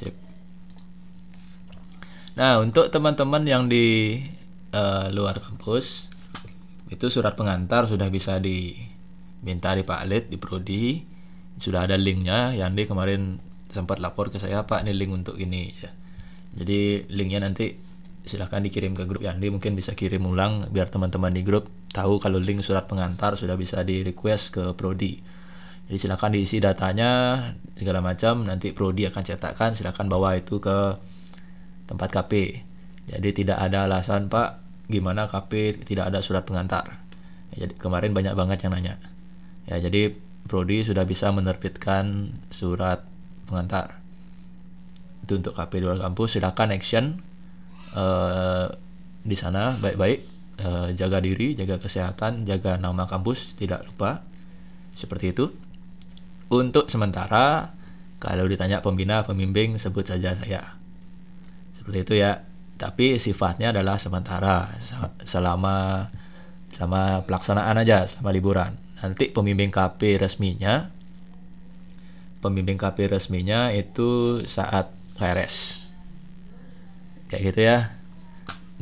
Sip. Nah, untuk teman-teman yang di uh, luar kampus itu surat pengantar sudah bisa diminta di Pak Lid di Prodi. Sudah ada linknya. Yandi kemarin sempat lapor ke saya, Pak, ini link untuk ini. Ya. Jadi linknya nanti silahkan dikirim ke grup Yandi mungkin bisa kirim ulang biar teman-teman di grup tahu kalau link surat pengantar sudah bisa di request ke prodi jadi silakan diisi datanya segala macam nanti prodi akan cetakkan silakan bawa itu ke tempat KP jadi tidak ada alasan pak gimana KP tidak ada surat pengantar ya, jadi kemarin banyak banget yang nanya ya jadi prodi sudah bisa menerbitkan surat pengantar itu untuk KP luar kampus silakan action uh, di sana baik-baik uh, jaga diri jaga kesehatan jaga nama kampus tidak lupa seperti itu untuk sementara, kalau ditanya pembina pembimbing sebut saja saya. Seperti itu ya. Tapi sifatnya adalah sementara selama selama pelaksanaan aja selama liburan. Nanti pembimbing KP resminya pembimbing KP resminya itu saat KRS. Kayak gitu ya.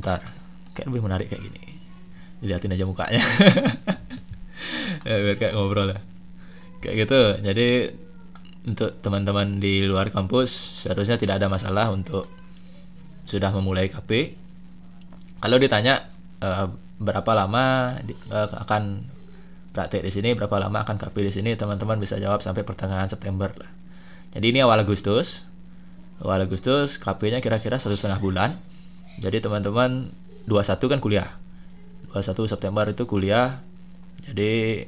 Ntar kayak lebih menarik kayak gini. Lihatin aja mukanya. ya, biar kayak ngobrol Ya kayak gitu jadi untuk teman-teman di luar kampus seharusnya tidak ada masalah untuk sudah memulai KP kalau ditanya uh, berapa lama di, uh, akan praktek di sini berapa lama akan KP di sini teman-teman bisa jawab sampai pertengahan September lah jadi ini awal Agustus awal Agustus KP-nya kira-kira satu setengah bulan jadi teman-teman 21 kan kuliah 21 September itu kuliah jadi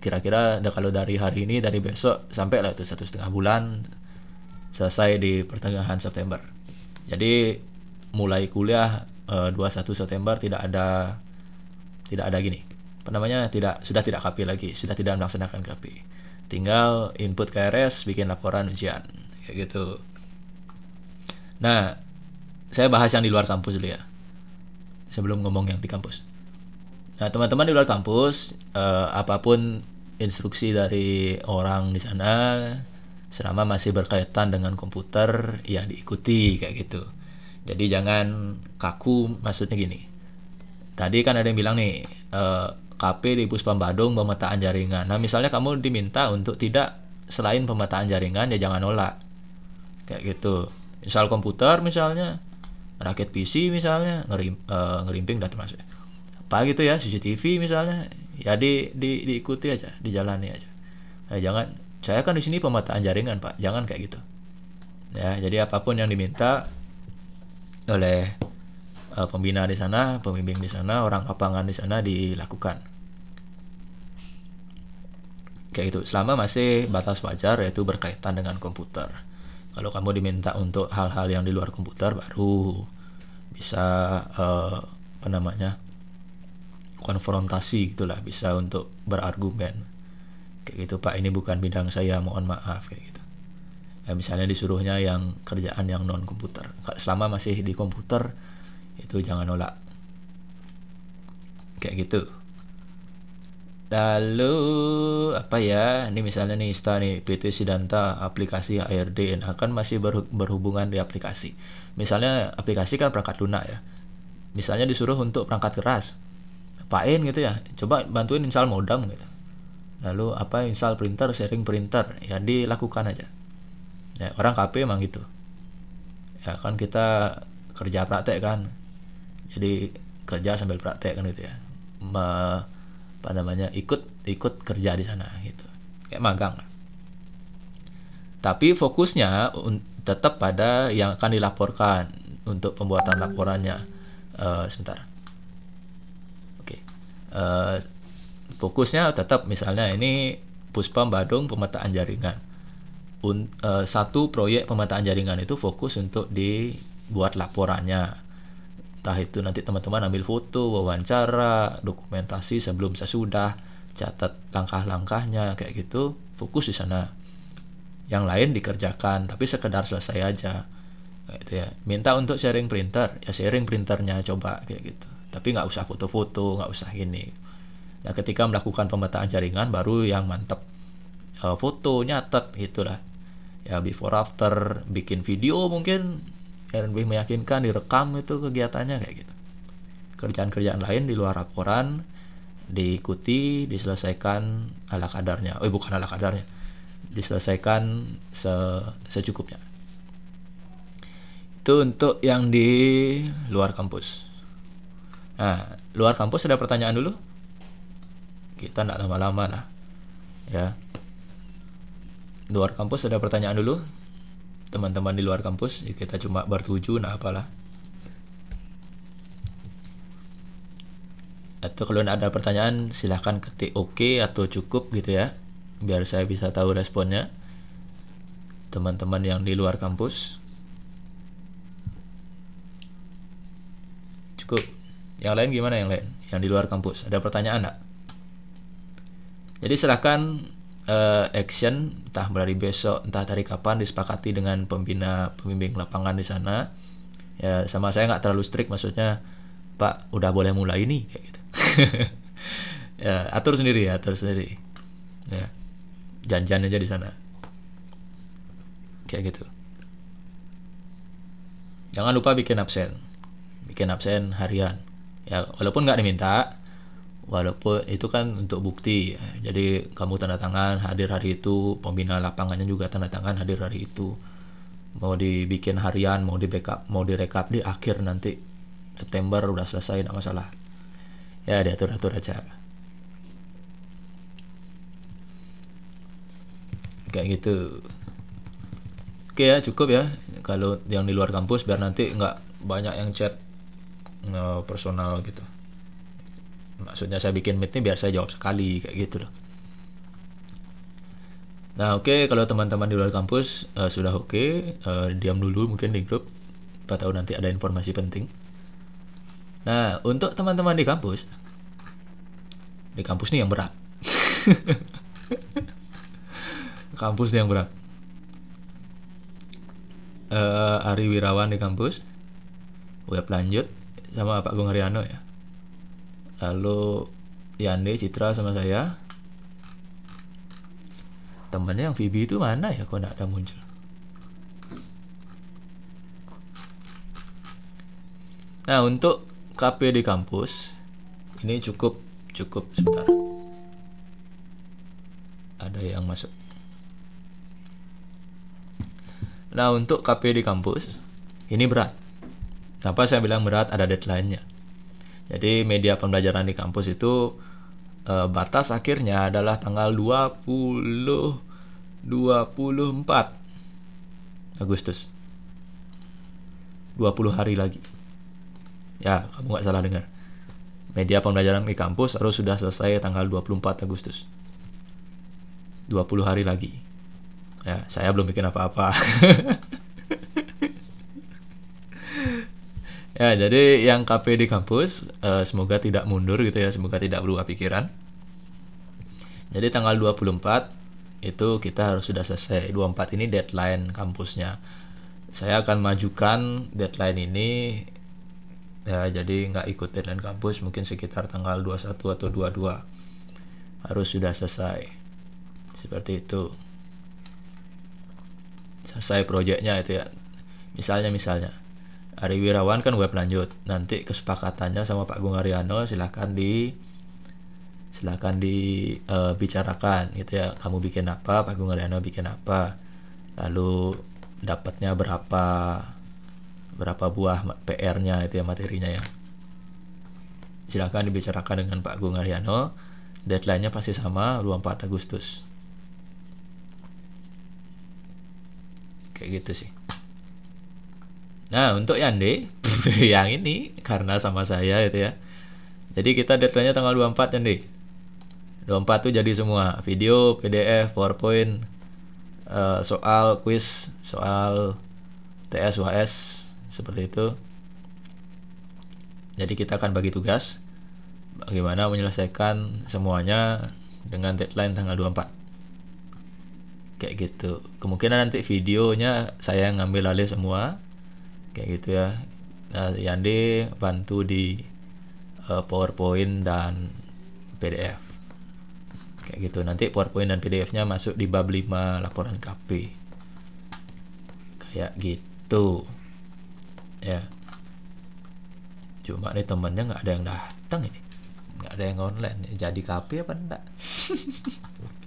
kira-kira kalau dari hari ini dari besok sampai lah itu satu setengah bulan selesai di pertengahan September jadi mulai kuliah e, eh, 21 September tidak ada tidak ada gini apa namanya tidak sudah tidak kapi lagi sudah tidak melaksanakan kapi tinggal input KRS bikin laporan ujian kayak gitu nah saya bahas yang di luar kampus dulu ya sebelum ngomong yang di kampus nah teman-teman di luar kampus eh, apapun instruksi dari orang di sana selama masih berkaitan dengan komputer ya diikuti kayak gitu jadi jangan kaku maksudnya gini tadi kan ada yang bilang nih eh, KP di Puspam Badung pemetaan jaringan nah misalnya kamu diminta untuk tidak selain pemetaan jaringan ya jangan nolak kayak gitu misal komputer misalnya rakit PC misalnya ngerim, eh, ngerimping data masuk apa gitu ya CCTV misalnya ya di, di diikuti aja dijalani aja nah, jangan saya kan di sini pemetaan jaringan pak jangan kayak gitu ya jadi apapun yang diminta oleh uh, pembina di sana pembimbing di sana orang lapangan di sana dilakukan kayak itu selama masih batas wajar yaitu berkaitan dengan komputer kalau kamu diminta untuk hal-hal yang di luar komputer baru bisa uh, apa namanya konfrontasi gitulah bisa untuk berargumen kayak gitu pak ini bukan bidang saya mohon maaf kayak gitu ya, misalnya disuruhnya yang kerjaan yang non komputer selama masih di komputer itu jangan nolak kayak gitu lalu apa ya ini misalnya nih Ista nih PT Sidanta aplikasi ard nah kan masih berhubungan di aplikasi misalnya aplikasi kan perangkat lunak ya misalnya disuruh untuk perangkat keras Pak En gitu ya coba bantuin install modem gitu lalu apa install printer sharing printer ya dilakukan aja ya orang KP emang gitu ya kan kita kerja praktek kan jadi kerja sambil praktek kan gitu ya Me, apa namanya ikut ikut kerja di sana gitu kayak magang tapi fokusnya tetap pada yang akan dilaporkan untuk pembuatan laporannya uh, sebentar uh, fokusnya tetap misalnya ini Puspa Badung pemetaan jaringan Un, uh, satu proyek pemetaan jaringan itu fokus untuk dibuat laporannya entah itu nanti teman-teman ambil foto wawancara dokumentasi sebelum saya sudah catat langkah-langkahnya kayak gitu fokus di sana yang lain dikerjakan tapi sekedar selesai aja gitu ya minta untuk sharing printer ya sharing printernya coba kayak gitu tapi nggak usah foto-foto nggak usah gini nah ketika melakukan pemetaan jaringan baru yang mantep e, foto nyatet gitulah ya before after bikin video mungkin yang lebih meyakinkan direkam itu kegiatannya kayak gitu kerjaan-kerjaan lain di luar laporan diikuti diselesaikan ala kadarnya oh bukan ala kadarnya diselesaikan se secukupnya itu untuk yang di luar kampus Nah, luar kampus ada pertanyaan dulu? Kita tidak lama-lama lah. Ya. Luar kampus ada pertanyaan dulu? Teman-teman di luar kampus, ya kita cuma bertuju, nah apalah. Atau kalau ada pertanyaan, silahkan ketik OK atau cukup gitu ya. Biar saya bisa tahu responnya. Teman-teman yang di luar kampus. Yang lain gimana yang lain? Yang di luar kampus. Ada pertanyaan nggak? Jadi silahkan uh, eh, action entah dari besok entah dari kapan disepakati dengan pembina pembimbing lapangan di sana ya sama saya nggak terlalu strict maksudnya pak udah boleh mulai ini kayak gitu ya atur sendiri ya atur sendiri ya janjian aja di sana kayak gitu jangan lupa bikin absen bikin absen harian ya walaupun nggak diminta walaupun itu kan untuk bukti jadi kamu tanda tangan hadir hari itu pembina lapangannya juga tanda tangan hadir hari itu mau dibikin harian mau di backup mau direkap di akhir nanti September udah selesai nggak masalah ya diatur atur aja kayak gitu oke ya cukup ya kalau yang di luar kampus biar nanti nggak banyak yang chat Eh, personal gitu maksudnya saya bikin meet ini biar saya jawab sekali kayak gitu loh nah oke okay, kalau teman-teman di luar kampus uh, sudah oke okay, uh, eh, diam dulu mungkin di grup apa tahu nanti ada informasi penting nah untuk teman-teman di kampus di kampus nih yang berat kampus nih yang berat uh, Ari Wirawan di kampus web lanjut sama Pak Gung Ariano ya lalu Yande Citra sama saya Temannya yang Vivi itu mana ya kok tidak ada muncul nah untuk KP di kampus ini cukup cukup sebentar ada yang masuk nah untuk KP di kampus ini berat Kenapa saya bilang berat? Ada deadline-nya. Jadi media pembelajaran di kampus itu e, batas akhirnya adalah tanggal 20 24 Agustus. 20 hari lagi. Ya, kamu nggak salah dengar. Media pembelajaran di kampus harus sudah selesai tanggal 24 Agustus. 20 hari lagi. Ya, saya belum bikin apa-apa. Ya, jadi yang KP di kampus uh, semoga tidak mundur gitu ya, semoga tidak berubah pikiran. Jadi tanggal 24 itu kita harus sudah selesai. 24 ini deadline kampusnya. Saya akan majukan deadline ini ya jadi nggak ikut deadline kampus mungkin sekitar tanggal 21 atau 22 harus sudah selesai seperti itu selesai proyeknya itu ya misalnya misalnya Ari Wirawan kan web lanjut nanti kesepakatannya sama Pak Gung Ariano silahkan di silahkan dibicarakan eh, uh, gitu ya kamu bikin apa Pak Gung Ariano bikin apa lalu dapatnya berapa berapa buah PR-nya itu ya materinya ya silahkan dibicarakan dengan Pak Gung Ariano deadline-nya pasti sama 24 Agustus kayak gitu sih Nah, untuk Yande yang ini karena sama saya itu ya. Jadi kita deadline-nya tanggal 24 Yande. 24 tuh jadi semua, video, PDF, PowerPoint, eh, soal quiz, soal TS, UHS seperti itu. Jadi kita akan bagi tugas bagaimana menyelesaikan semuanya dengan deadline tanggal 24 kayak gitu kemungkinan nanti videonya saya ngambil alih semua kayak gitu ya nah, Yandi bantu di uh, PowerPoint dan PDF kayak gitu nanti PowerPoint dan PDF-nya masuk di bab 5 laporan KP kayak gitu ya cuma nih temennya nggak ada yang datang ini nggak ada yang online jadi KP apa enggak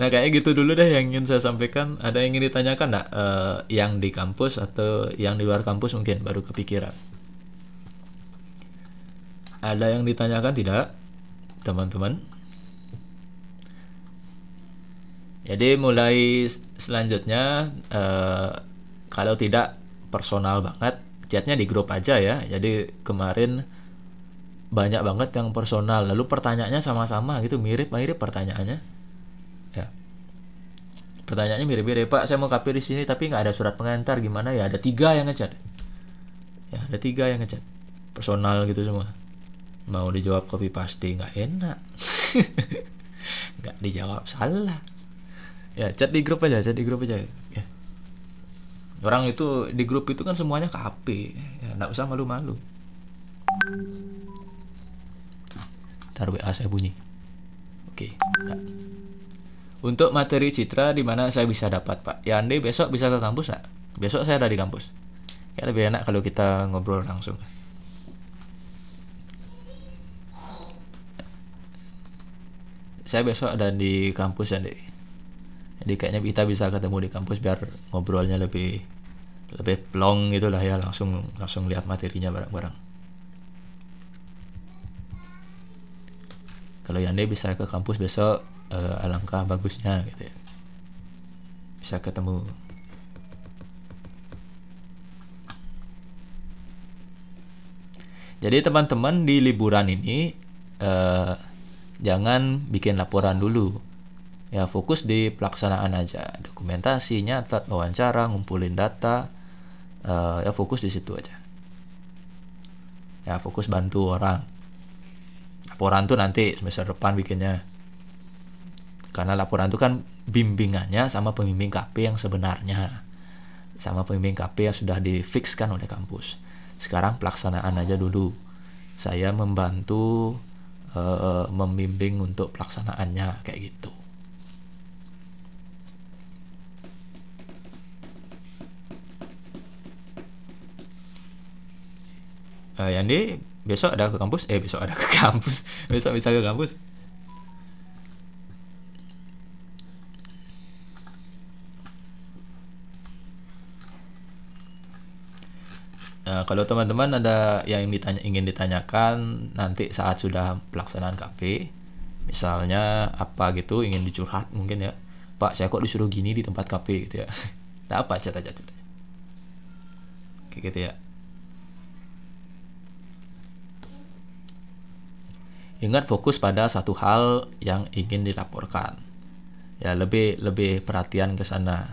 Nah kayaknya gitu dulu deh yang ingin saya sampaikan. Ada yang ingin ditanyakan nggak? Uh, yang di kampus atau yang di luar kampus mungkin baru kepikiran. Ada yang ditanyakan tidak, teman-teman? Jadi mulai selanjutnya uh, kalau tidak personal banget, chatnya di grup aja ya. Jadi kemarin banyak banget yang personal. Lalu pertanyaannya sama-sama gitu, mirip-mirip pertanyaannya pertanyaannya mirip-mirip pak saya mau kafir di sini tapi nggak ada surat pengantar gimana ya ada tiga yang ngechat, ya ada tiga yang ngechat, personal gitu semua mau dijawab copy paste nggak enak nggak dijawab salah ya chat di grup aja chat di grup aja ya. orang itu di grup itu kan semuanya KP ya nggak usah malu-malu taruh WA saya bunyi oke okay. Untuk materi citra di mana saya bisa dapat, Pak? Ya Andi besok bisa ke kampus nggak? Besok saya ada di kampus. Ya lebih enak kalau kita ngobrol langsung. Saya besok ada di kampus Andi. Jadi kayaknya kita bisa ketemu di kampus biar ngobrolnya lebih lebih plong gitulah ya langsung langsung lihat materinya bareng-bareng. Kalau Yandi bisa ke kampus besok uh, alangkah bagusnya gitu ya bisa ketemu jadi teman-teman di liburan ini uh, jangan bikin laporan dulu ya fokus di pelaksanaan aja dokumentasinya tetap wawancara ngumpulin data uh, ya fokus di situ aja ya fokus bantu orang laporan tuh nanti semester depan bikinnya karena laporan itu kan bimbingannya sama pembimbing KP yang sebenarnya sama pembimbing KP yang sudah difikskan oleh kampus sekarang pelaksanaan aja dulu saya membantu uh, membimbing untuk pelaksanaannya kayak gitu uh, Yandi besok ada ke kampus eh besok ada ke kampus besok bisa ke kampus Ya, kalau teman-teman ada yang ditanya, ingin ditanyakan nanti saat sudah pelaksanaan KP, misalnya apa gitu ingin dicurhat mungkin ya, Pak saya kok disuruh gini di tempat KP gitu ya. Nah, apa cerita aja cerita aja. gitu ya. Ingat fokus pada satu hal yang ingin dilaporkan. Ya lebih lebih perhatian ke sana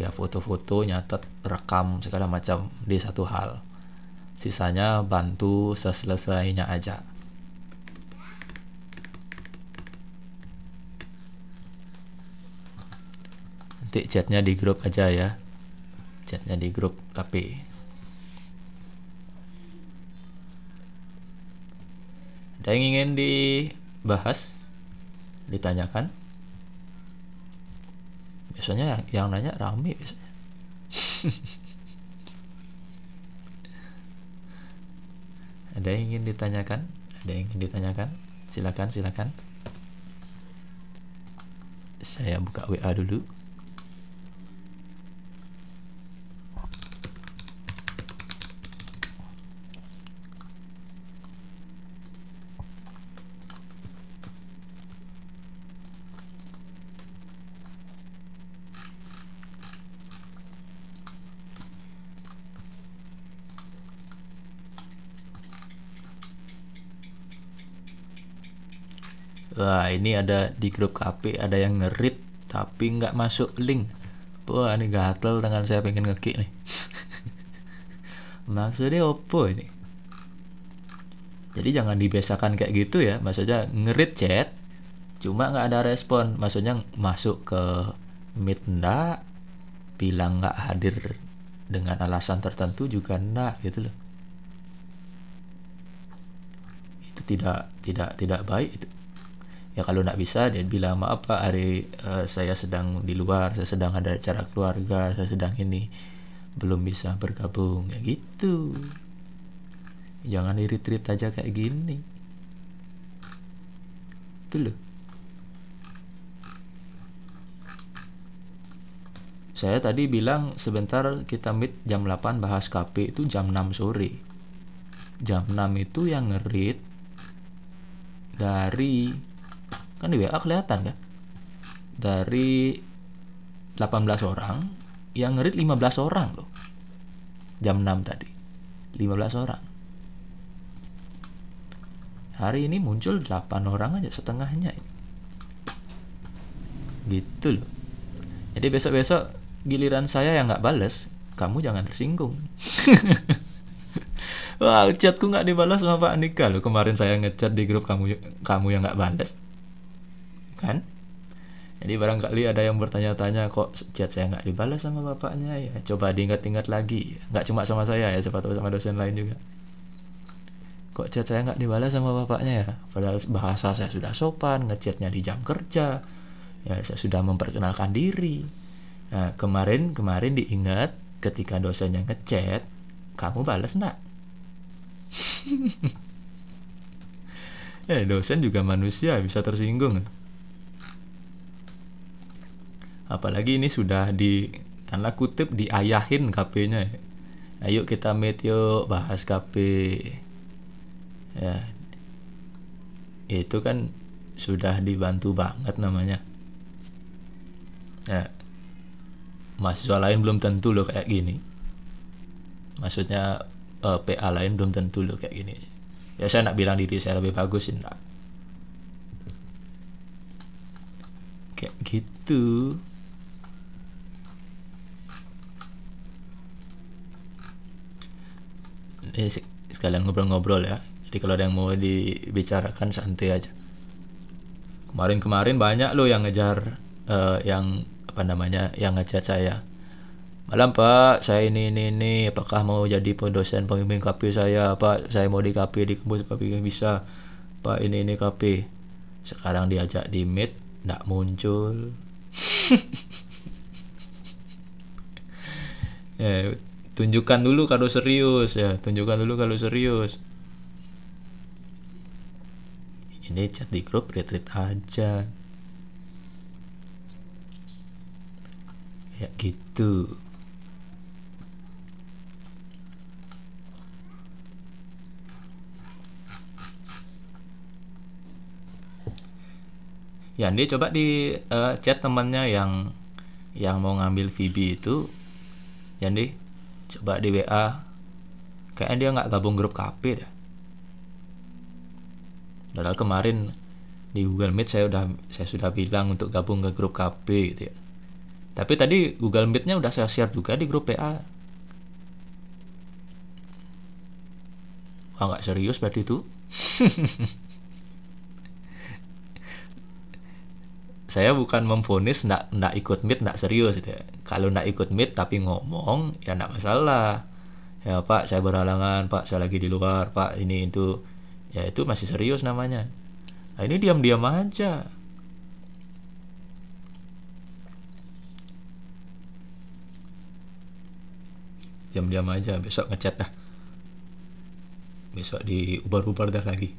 ya foto-foto nyatet rekam segala macam di satu hal sisanya bantu seselesainya aja nanti chatnya di grup aja ya chatnya di grup tapi. ada yang ingin dibahas ditanyakan biasanya yang, yang nanya rame biasanya Ada yang ingin ditanyakan? Ada yang ingin ditanyakan? Silakan, silakan. Saya buka WA dulu. Wah ini ada di grup KP ada yang ngerit tapi nggak masuk link. Wah ini gatel dengan saya pengen ngekik nih. Maksudnya opo ini? Jadi jangan dibiasakan kayak gitu ya. Maksudnya ngerit chat cuma nggak ada respon. Maksudnya masuk ke meet ndak bilang nggak hadir dengan alasan tertentu juga ndak gitu loh. Itu tidak tidak tidak baik itu ya kalau nggak bisa dia bilang maaf pak hari uh, saya sedang di luar saya sedang ada acara keluarga saya sedang ini belum bisa bergabung ya gitu jangan irit-irit aja kayak gini itu loh saya tadi bilang sebentar kita meet jam 8 bahas KP itu jam 6 sore jam 6 itu yang ngerit dari kan di WA kelihatan kan dari 18 orang yang ngerit 15 orang loh jam 6 tadi 15 orang hari ini muncul 8 orang aja setengahnya ini. gitu loh jadi besok-besok giliran saya yang nggak bales kamu jangan tersinggung Wah, chatku nggak dibalas sama Pak Andika loh. Kemarin saya ngechat di grup kamu kamu yang nggak balas kan jadi barangkali ada yang bertanya-tanya kok chat saya nggak dibalas sama bapaknya ya coba diingat-ingat lagi nggak cuma sama saya ya siapa tahu sama dosen lain juga kok chat saya nggak dibalas sama bapaknya ya padahal bahasa saya sudah sopan ngechatnya di jam kerja ya saya sudah memperkenalkan diri nah kemarin kemarin diingat ketika dosennya ngechat kamu balas nggak ya dosen juga manusia bisa tersinggung apalagi ini sudah di tanda kutip diayahin KP-nya ayo kita meteo bahas KP ya itu kan sudah dibantu banget namanya ya mahasiswa lain belum tentu loh kayak gini maksudnya eh, PA lain belum tentu loh kayak gini ya saya nak bilang diri saya lebih bagus enggak kayak gitu sekalian ngobrol-ngobrol ya jadi kalau ada yang mau dibicarakan santai aja kemarin-kemarin banyak loh yang ngejar uh, yang apa namanya yang ngejar saya malam pak saya ini ini ini apakah mau jadi dosen pemimpin KP saya pak saya mau di KP di kampus tapi bisa pak ini ini KP sekarang diajak di meet nggak muncul eh, tunjukkan dulu kalau serius ya tunjukkan dulu kalau serius ini chat di grup retweet aja ya gitu ya dia coba di uh, chat temannya yang yang mau ngambil VB itu Yandi ya, coba di WA kayaknya dia nggak gabung grup KP dah padahal kemarin di Google Meet saya udah saya sudah bilang untuk gabung ke grup KP gitu ya tapi tadi Google Meet-nya udah saya share juga di grup PA wah nggak serius berarti itu saya bukan memfonis ndak ndak ikut meet ndak serius gitu ya. kalau ndak ikut meet tapi ngomong ya ndak masalah ya pak saya berhalangan pak saya lagi di luar pak ini itu ya itu masih serius namanya nah ini diam-diam aja diam-diam aja besok ngechat dah besok diubar-ubar dah lagi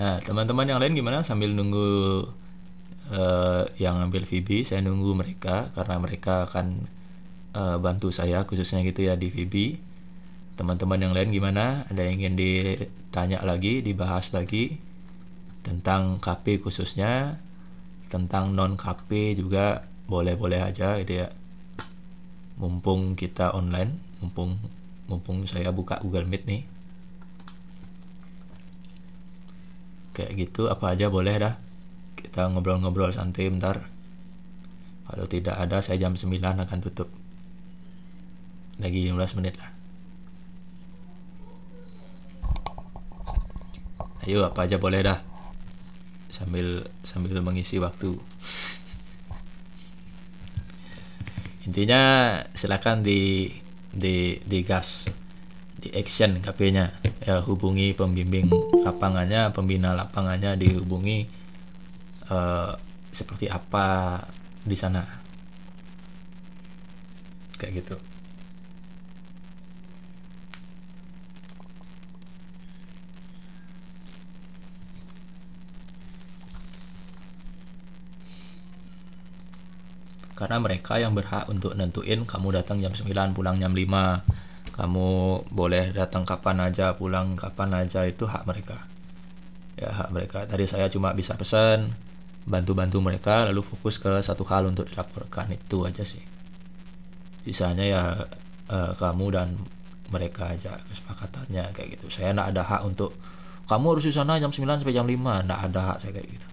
Nah, teman-teman yang lain gimana sambil nunggu uh, yang ambil VB, saya nunggu mereka karena mereka akan uh, bantu saya khususnya gitu ya di VB. Teman-teman yang lain gimana? Ada yang ingin ditanya lagi, dibahas lagi tentang KP khususnya, tentang non KP juga boleh-boleh aja gitu ya. Mumpung kita online, mumpung mumpung saya buka Google Meet nih. kayak gitu apa aja boleh dah kita ngobrol-ngobrol santai bentar kalau tidak ada saya jam 9 akan tutup lagi 15 menit lah ayo apa aja boleh dah sambil sambil mengisi waktu intinya silakan di di di gas di action kafenya ya, hubungi pembimbing lapangannya pembina lapangannya dihubungi uh, seperti apa di sana kayak gitu karena mereka yang berhak untuk nentuin kamu datang jam 9 pulang jam 5 kamu boleh datang kapan aja pulang kapan aja itu hak mereka ya hak mereka tadi saya cuma bisa pesan bantu-bantu mereka lalu fokus ke satu hal untuk dilaporkan itu aja sih sisanya ya eh, kamu dan mereka aja kesepakatannya kayak gitu saya nak ada hak untuk kamu harus di sana jam 9 sampai jam 5 ndak ada hak saya kayak gitu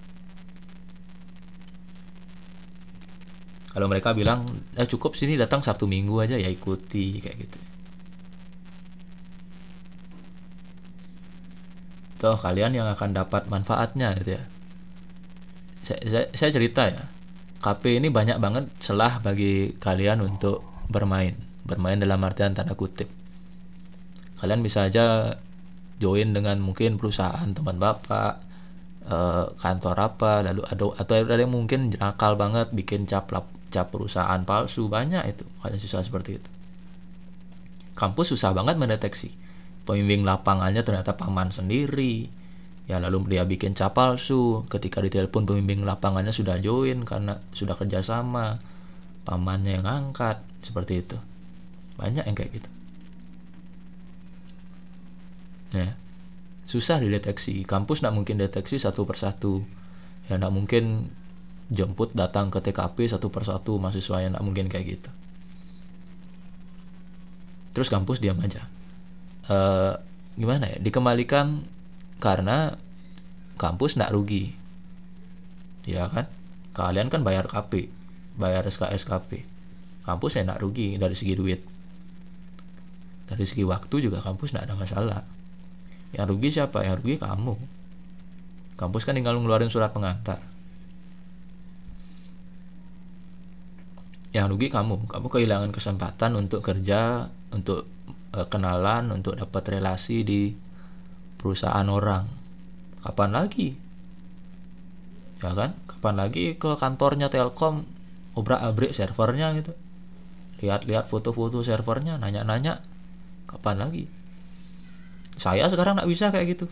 kalau mereka bilang eh, cukup sini datang Sabtu Minggu aja ya ikuti kayak gitu toh kalian yang akan dapat manfaatnya gitu ya saya, saya, saya cerita ya KP ini banyak banget celah bagi kalian untuk bermain bermain dalam artian tanda kutip kalian bisa aja join dengan mungkin perusahaan teman bapak eh, kantor apa lalu ada atau ada yang mungkin nakal banget bikin cap lap, cap perusahaan palsu banyak itu ada susah seperti itu kampus susah banget mendeteksi Pemimpin lapangannya ternyata paman sendiri. Ya lalu dia bikin capalsu. Ketika ditelepon pemimpin lapangannya sudah join karena sudah kerjasama. Pamannya yang angkat seperti itu. Banyak yang kayak gitu. Ya. Susah dideteksi. Kampus tidak mungkin deteksi satu persatu. Ya tidak mungkin jemput datang ke TKP satu persatu mahasiswa yang tidak mungkin kayak gitu. Terus kampus diam aja. Eh, gimana ya dikembalikan karena kampus tidak rugi ya kan kalian kan bayar KP bayar SKS Kp kampus ya tidak rugi dari segi duit dari segi waktu juga kampus tidak ada masalah yang rugi siapa yang rugi kamu kampus kan tinggal ngeluarin surat pengantar yang rugi kamu kamu kehilangan kesempatan untuk kerja untuk uh, kenalan untuk dapat relasi di perusahaan orang kapan lagi ya kan kapan lagi ke kantornya Telkom obrak-abrik servernya gitu lihat-lihat foto-foto servernya nanya-nanya kapan lagi saya sekarang nggak bisa kayak gitu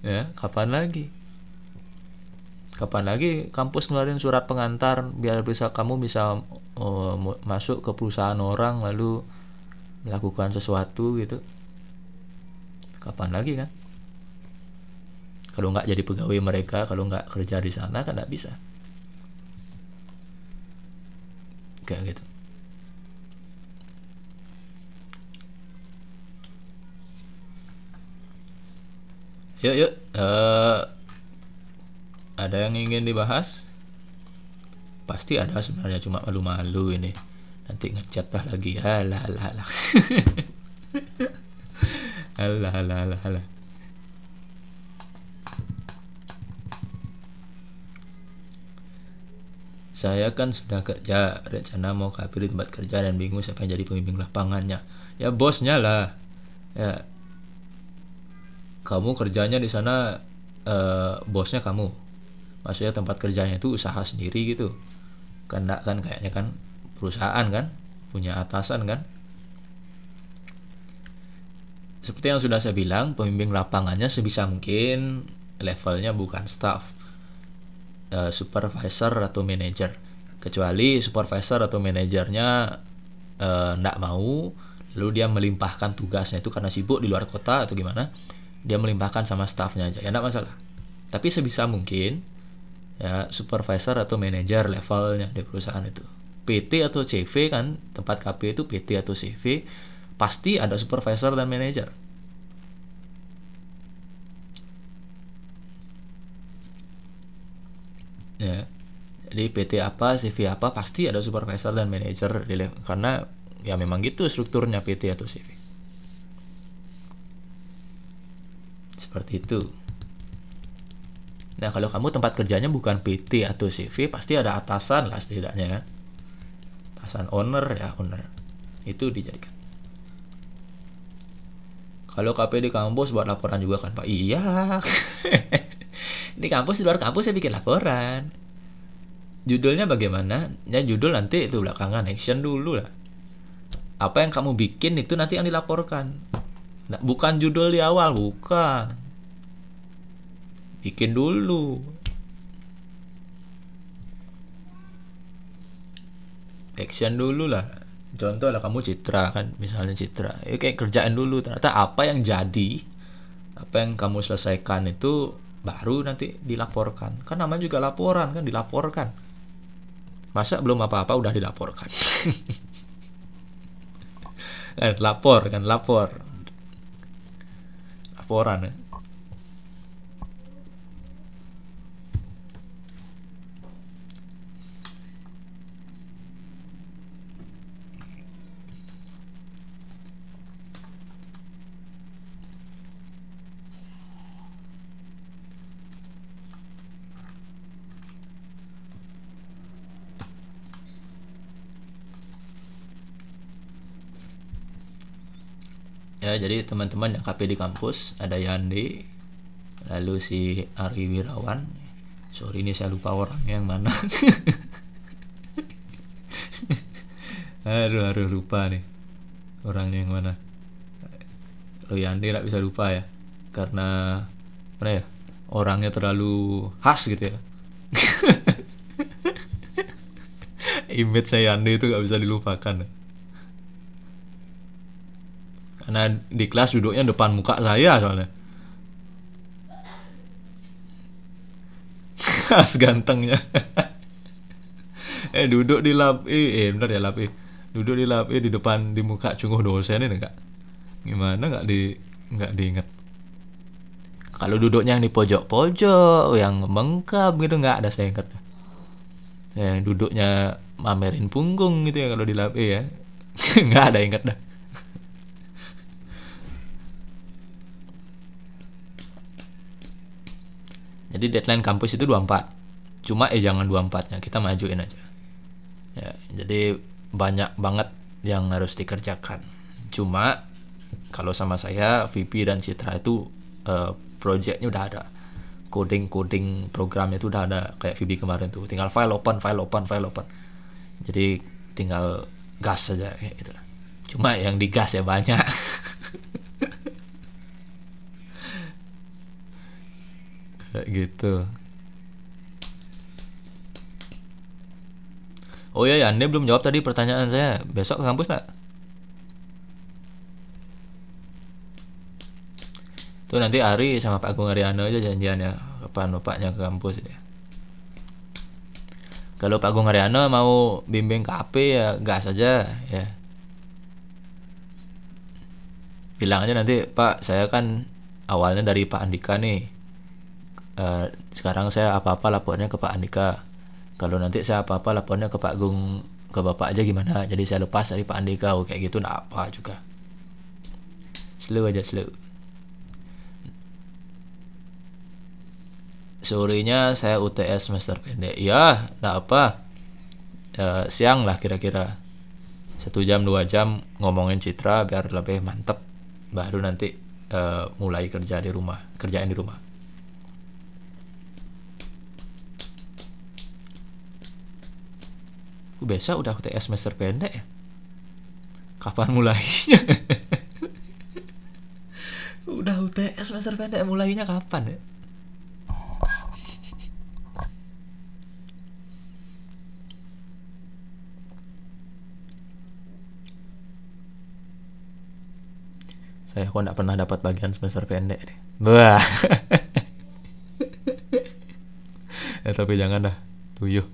ya kapan lagi kapan lagi kampus ngeluarin surat pengantar biar bisa kamu bisa uh, masuk ke perusahaan orang lalu melakukan sesuatu gitu kapan lagi kan kalau nggak jadi pegawai mereka kalau nggak kerja di sana kan nggak bisa kayak gitu yuk yuk uh, ada yang ingin dibahas? Pasti ada sebenarnya cuma malu-malu ini. Nanti ngecat ya, lah lagi. Alah alah alah. alah alah alah alah. Saya kan sudah kerja, rencana mau ke di tempat kerja dan bingung siapa yang jadi pemimpin lapangannya. Ya bosnya lah. Ya. Kamu kerjanya di sana uh, bosnya kamu maksudnya tempat kerjanya itu usaha sendiri gitu kan kan kayaknya kan perusahaan kan punya atasan kan seperti yang sudah saya bilang pemimpin lapangannya sebisa mungkin levelnya bukan staff eh, supervisor atau manager kecuali supervisor atau manajernya tidak eh, mau lalu dia melimpahkan tugasnya itu karena sibuk di luar kota atau gimana dia melimpahkan sama staffnya aja ya tidak masalah tapi sebisa mungkin ya supervisor atau manajer levelnya di perusahaan itu PT atau CV kan tempat KP itu PT atau CV pasti ada supervisor dan manajer ya jadi PT apa CV apa pasti ada supervisor dan manajer di karena ya memang gitu strukturnya PT atau CV seperti itu Nah kalau kamu tempat kerjanya bukan PT atau CV pasti ada atasan lah setidaknya kan. Atasan owner ya owner itu dijadikan. Kalau di kampus buat laporan juga kan Pak? Iya. di kampus di luar kampus saya bikin laporan. Judulnya bagaimana? Ya judul nanti itu belakangan action dulu lah. Apa yang kamu bikin itu nanti yang dilaporkan. Nah, bukan judul di awal, bukan bikin dulu action dulu lah contoh lah kamu citra kan misalnya citra ya kayak kerjaan dulu ternyata apa yang jadi apa yang kamu selesaikan itu baru nanti dilaporkan kan namanya juga laporan kan dilaporkan masa belum apa-apa udah dilaporkan eh, lapor kan lapor laporan ya. jadi teman-teman yang KP di kampus ada Yandi lalu si Ari Wirawan sorry ini saya lupa orangnya yang mana aduh aduh lupa nih orangnya yang mana lo Yandi nggak bisa lupa ya karena mana ya orangnya terlalu khas gitu ya image saya Yandi itu nggak bisa dilupakan ya karena di kelas duduknya depan muka saya soalnya khas gantengnya eh duduk di lab eh, eh benar ya lab eh duduk di lab eh di depan di muka cunguh dosen ini enggak gimana enggak di enggak diingat kalau duduknya yang di pojok-pojok yang mengkap gitu enggak ada saya ingat ya duduknya mamerin punggung gitu ya kalau di lab eh ya enggak ada ingat dah Jadi deadline kampus itu 24. Cuma eh jangan 24-nya, kita majuin aja. Ya, jadi banyak banget yang harus dikerjakan. Cuma kalau sama saya VP dan Citra itu uh, projectnya udah ada. Coding-coding programnya itu udah ada kayak VB kemarin tuh. Tinggal file open, file open, file open. Jadi tinggal gas saja kayak gitu. Cuma yang digas ya banyak. kayak gitu Oh iya ya, Anda belum jawab tadi pertanyaan saya. Besok ke kampus nggak? Tuh nanti Ari sama Pak Agung Ariano aja janjian ya kapan bapaknya ke kampus ya. Kalau Pak Agung Ariano mau bimbing KP ya gas aja ya. Bilang aja nanti Pak saya kan awalnya dari Pak Andika nih uh, sekarang saya apa-apa lapornya ke Pak Andika kalau nanti saya apa-apa lapornya ke Pak Gung ke Bapak aja gimana jadi saya lepas dari Pak Andika oh, gitu nah apa juga slow aja slow sorenya saya UTS semester pendek ya nah apa uh, siang lah kira-kira satu jam dua jam ngomongin Citra biar lebih mantep baru nanti uh, mulai kerja di rumah kerjaan di rumah Gue biasa udah UTS semester pendek ya. Kapan mulainya? udah UTS semester pendek mulainya kapan ya? saya kok nggak pernah dapat bagian semester pendek deh. Wah. eh tapi jangan dah, tuyuh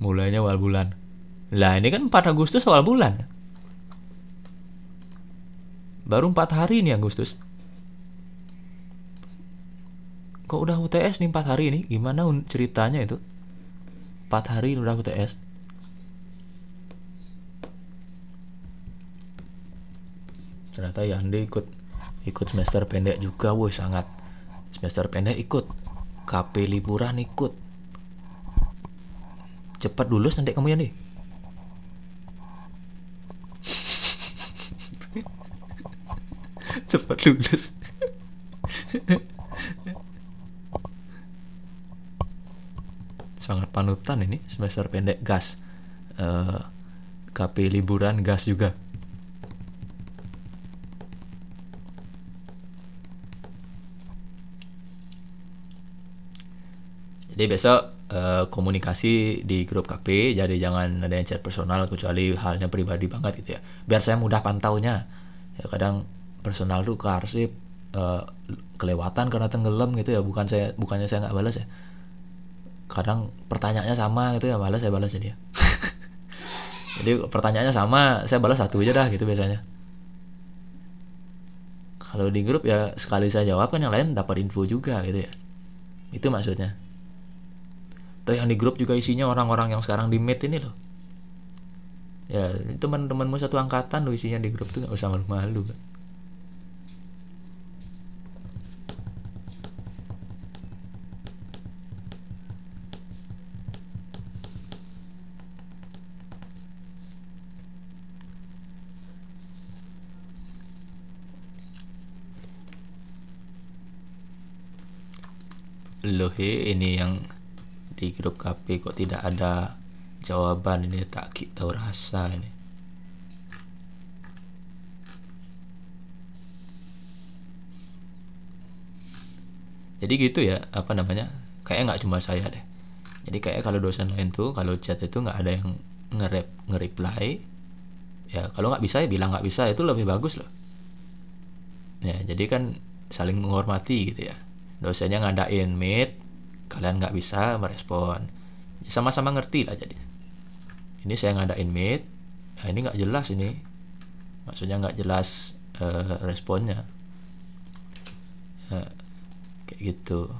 mulainya awal bulan lah ini kan 4 Agustus awal bulan baru 4 hari ini Agustus kok udah UTS nih 4 hari ini gimana ceritanya itu 4 hari udah UTS ternyata Yandi ikut ikut semester pendek juga woi sangat semester pendek ikut KP liburan ikut cepat lulus nanti kamu ya nih cepat lulus sangat panutan ini semester pendek gas uh, eh, KP liburan gas juga jadi besok uh, komunikasi di grup KP jadi jangan ada yang chat personal kecuali halnya pribadi banget gitu ya biar saya mudah pantaunya ya kadang personal tuh ke uh, kelewatan karena tenggelam gitu ya bukan saya bukannya saya nggak balas ya kadang pertanyaannya sama gitu ya balas saya balas dia. Ya. jadi pertanyaannya sama saya balas satu aja dah gitu biasanya kalau di grup ya sekali saya jawab kan yang lain dapat info juga gitu ya itu maksudnya atau yang di grup juga isinya orang-orang yang sekarang di meet ini loh ya teman-temanmu satu angkatan loh isinya di grup tuh nggak usah malu-malu kan loh ini yang di grup KP kok tidak ada jawaban ini tak tahu rasa ini jadi gitu ya apa namanya kayaknya nggak cuma saya deh jadi kayak kalau dosen lain tuh kalau chat itu nggak ada yang nge nge-reply ya kalau nggak bisa ya bilang nggak bisa itu lebih bagus loh ya jadi kan saling menghormati gitu ya dosennya ngadain meet kalian nggak bisa merespon ya, sama-sama ngerti lah jadi ini saya ngadain meet nah ini nggak jelas ini maksudnya nggak jelas uh, responnya uh, kayak gitu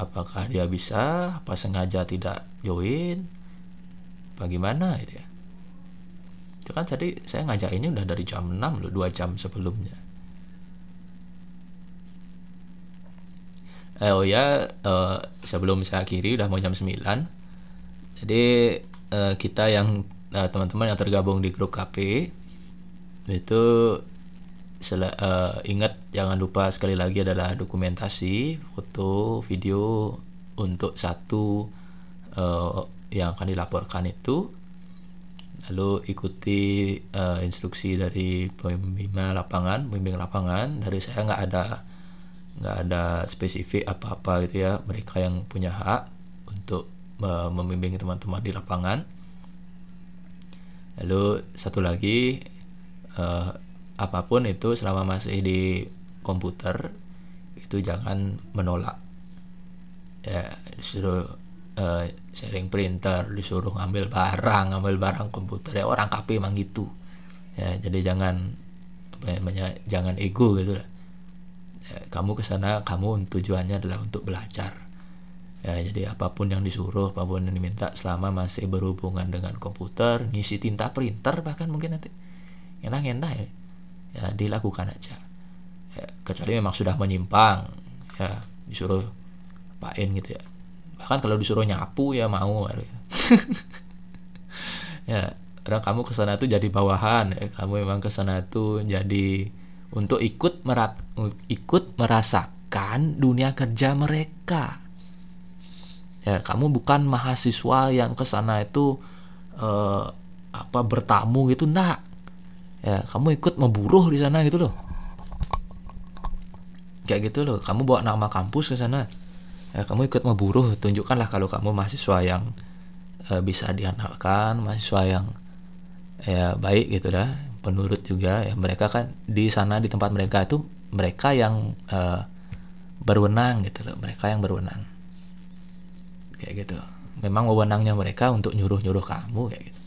apakah dia bisa apa sengaja tidak join bagaimana itu ya itu kan tadi saya ngajak ini udah dari jam 6 loh dua jam sebelumnya eh, oh ya eh, sebelum saya akhiri udah mau jam 9 jadi eh, kita yang eh, teman-teman yang tergabung di grup KP itu sel- eh, ingat jangan lupa sekali lagi adalah dokumentasi foto video untuk satu eh, yang akan dilaporkan itu lalu ikuti uh, instruksi dari pembimbing lapangan, pembimbing lapangan. Dari saya nggak ada nggak ada spesifik apa-apa gitu ya mereka yang punya hak untuk membimbing teman-teman di lapangan lalu satu lagi eh, apapun itu selama masih di komputer itu jangan menolak ya disuruh eh, sharing printer disuruh ngambil barang ngambil barang komputer ya orang kafe emang gitu ya jadi jangan apa jangan ego gitu lah kamu ke sana kamu tujuannya adalah untuk belajar ya jadi apapun yang disuruh apapun yang diminta selama masih berhubungan dengan komputer ngisi tinta printer bahkan mungkin nanti enak-enak ya, ya dilakukan aja ya, kecuali memang sudah menyimpang ya disuruh pakin gitu ya bahkan kalau disuruh nyapu ya mau ya, ya orang kamu kesana tuh jadi bawahan ya. kamu memang kesana tuh jadi untuk ikut merat, ikut merasakan dunia kerja mereka. Ya, kamu bukan mahasiswa yang ke sana itu eh, apa bertamu gitu ndak. Ya, kamu ikut memburuh di sana gitu loh. Kayak gitu loh, kamu bawa nama kampus ke sana. Ya, kamu ikut memburuh, tunjukkanlah kalau kamu mahasiswa yang eh, bisa diandalkan, mahasiswa yang ya baik gitu dah, penurut juga ya mereka kan di sana di tempat mereka itu mereka yang uh, berwenang gitu loh mereka yang berwenang kayak gitu memang wewenangnya mereka untuk nyuruh nyuruh kamu kayak gitu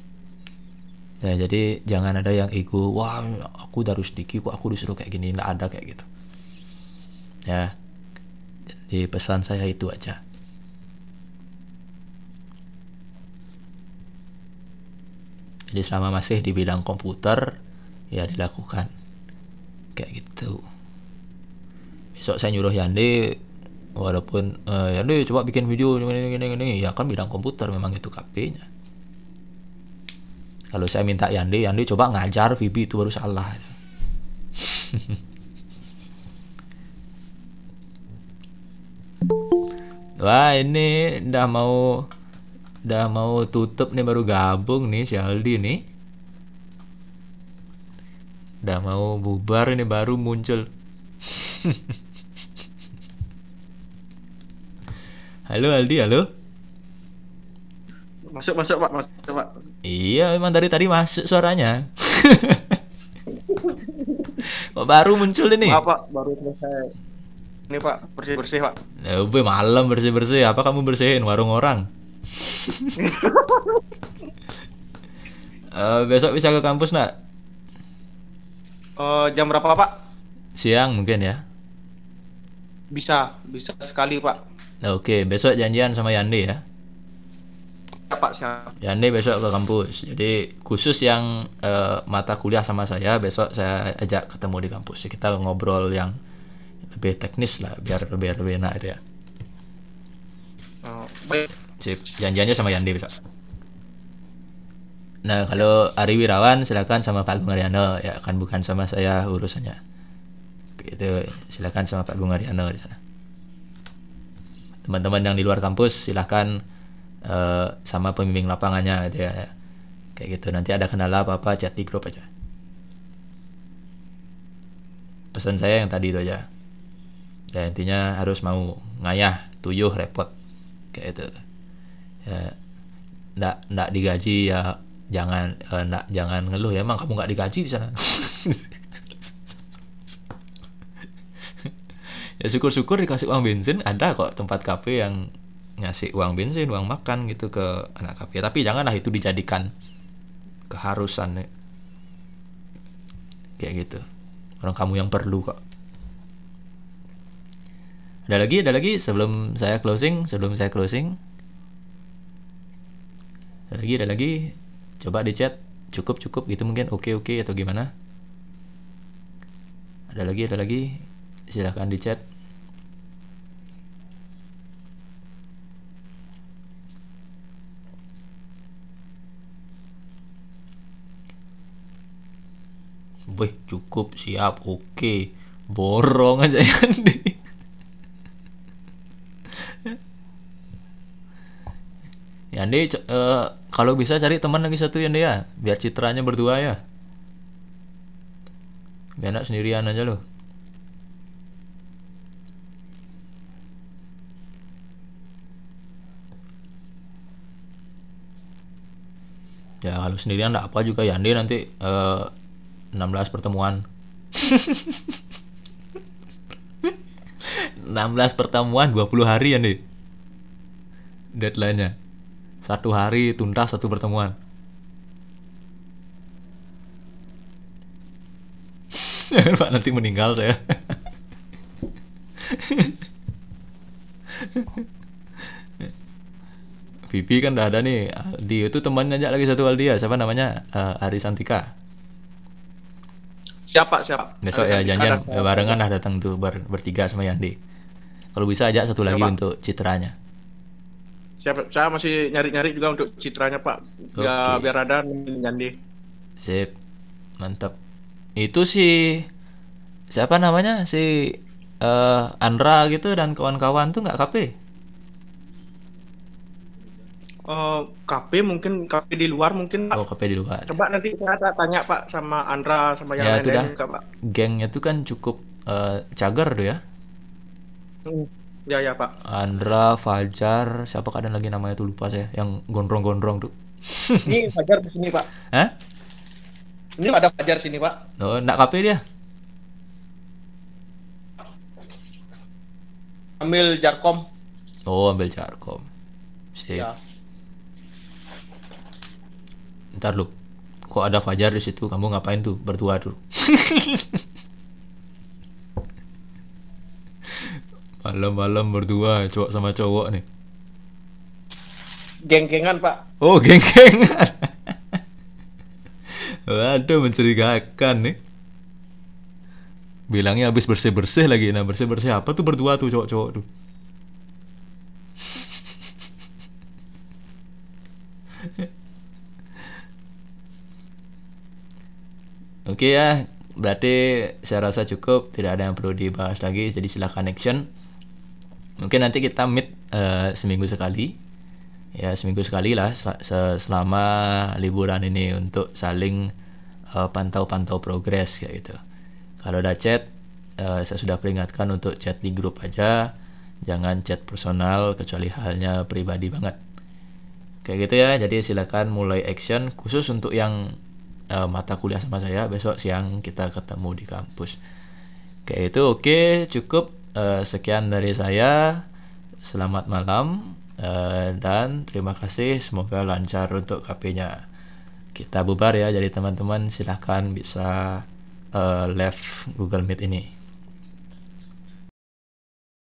ya jadi jangan ada yang ego wah aku dari sedikit kok aku disuruh kayak gini nggak ada kayak gitu ya jadi pesan saya itu aja jadi selama masih di bidang komputer ya dilakukan kayak gitu besok saya nyuruh Yandi walaupun uh, eh, Yandi coba bikin video gini gini gini ya kan bidang komputer memang itu KP nya kalau saya minta Yandi Yandi coba ngajar Vivi itu baru salah Wah ini udah mau udah mau tutup nih baru gabung nih si Aldi nih udah mau bubar ini baru muncul halo Aldi halo masuk masuk pak masuk pak iya emang dari tadi masuk suaranya Kok baru muncul ini? apa baru selesai. Ini Pak, bersih-bersih, Pak. Lebih malam bersih-bersih. Apa kamu bersihin warung orang? uh, besok bisa ke kampus, Nak? Uh, jam berapa Pak? Siang mungkin ya. Bisa, bisa sekali Pak. Nah, oke, besok janjian sama Yandi ya. Ya Pak, siap. Yandi besok ke kampus. Jadi khusus yang uh, mata kuliah sama saya besok saya ajak ketemu di kampus. Ya, kita ngobrol yang lebih teknis lah biar biar lebih enak itu ya. Oh, baik. Sip, janjiannya sama Yandi besok. Nah, kalau Ari Wirawan silakan sama Pak Agung Ariano ya kan bukan sama saya urusannya. itu silakan sama Pak Agung Ariano di sana. Teman-teman yang di luar kampus silakan uh, sama pembimbing lapangannya gitu ya. Kayak gitu. Nanti ada kendala apa-apa chat di grup aja. Pesan saya yang tadi itu aja. Ya intinya harus mau ngayah, tuyuh, repot. Kayak itu. Ya, ndak ndak digaji ya jangan uh, nak, jangan ngeluh ya emang kamu nggak digaji di sana ya syukur-syukur dikasih uang bensin ada kok tempat kafe yang ngasih uang bensin uang makan gitu ke anak kafe tapi janganlah itu dijadikan keharusan ya. kayak gitu orang kamu yang perlu kok ada lagi ada lagi sebelum saya closing sebelum saya closing ada lagi ada lagi coba di chat cukup cukup gitu mungkin oke okay, oke okay, atau gimana ada lagi ada lagi silahkan di chat Wih, cukup, siap, oke. Okay. Borong aja ya di. Yandi uh, kalau bisa cari teman lagi satu ya dia, biar citranya berdua ya. Gak enak sendirian aja loh. Ya kalau sendirian nggak apa juga Yandi nanti uh, eh, 16 pertemuan. 16 pertemuan 20 hari ya nih deadline satu hari tuntas satu pertemuan. Pak nanti meninggal saya. Vivi kan udah ada nih Aldi itu temannya aja lagi satu kali dia ya? siapa namanya uh, Ari Santika siapa siapa besok ya janjian barengan lah datang tuh ber, bertiga sama Yandi kalau bisa ajak satu siapa? lagi untuk citranya Siapa, saya masih nyari-nyari juga untuk citranya Pak. Ya biar ada nyandi Sip. Mantap. Itu si siapa namanya? Si uh, Andra gitu dan kawan-kawan tuh nggak KP? Uh, eh, KP mungkin KP di luar mungkin Pak. Oh KP di luar. Coba nanti saya tanya Pak sama Andra sama yang ya, lain-lain Pak. Gengnya tuh kan cukup uh, cagar tuh ya. Hmm. Ya ya Pak. Andra, Fajar, siapa kadang lagi namanya tuh lupa saya, yang gondrong-gondrong tuh. ini Fajar di sini Pak. Hah? Ini ada Fajar sini Pak. Oh, nak kafe dia? Ambil Jarkom. Oh, ambil Jarkom. Sip. Ya. Ntar lu, kok ada Fajar di situ? Kamu ngapain tuh? Bertua tuh? Malam-malam berdua cowok sama cowok nih. Geng-gengan, Pak. Oh, geng-gengan. Waduh, mencurigakan nih. Bilangnya habis bersih-bersih lagi. Nah, bersih-bersih apa tuh berdua tuh cowok-cowok tuh? Oke okay ya, berarti saya rasa cukup, tidak ada yang perlu dibahas lagi. Jadi silahkan action mungkin nanti kita meet uh, seminggu sekali ya seminggu sekali lah sel selama liburan ini untuk saling pantau eh, pantau-pantau progres kayak gitu kalau ada chat uh, saya sudah peringatkan untuk chat di grup aja jangan chat personal kecuali halnya pribadi banget kayak gitu ya jadi silakan mulai action khusus untuk yang uh, mata kuliah sama saya besok siang kita ketemu di kampus kayak itu oke okay, cukup Eh, sekian dari saya. Selamat malam uh, dan terima kasih. Semoga lancar untuk KP-nya. Kita bubar ya. Jadi teman-teman silahkan bisa uh, eh, left Google Meet ini.